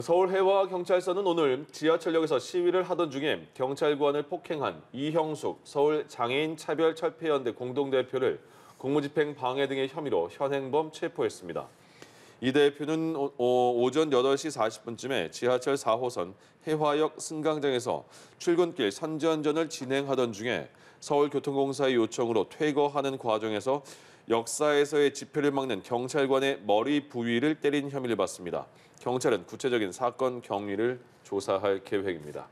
서울 해와 경찰서는 오늘 지하철역에서 시위를 하던 중에 경찰관을 폭행한 이형숙 서울 장애인 차별 철폐연대 공동대표를 공무집행 방해 등의 혐의로 현행범 체포했습니다. 이 대표는 오, 전 8시 40분쯤에 지하철 4호선 해화역 승강장에서 출근길 선전전을 진행하던 중에 서울교통공사의 요청으로 퇴거하는 과정에서 역사에서의 지표를 막는 경찰관의 머리 부위를 때린 혐의를 받습니다. 경찰은 구체적인 사건 경위를 조사할 계획입니다.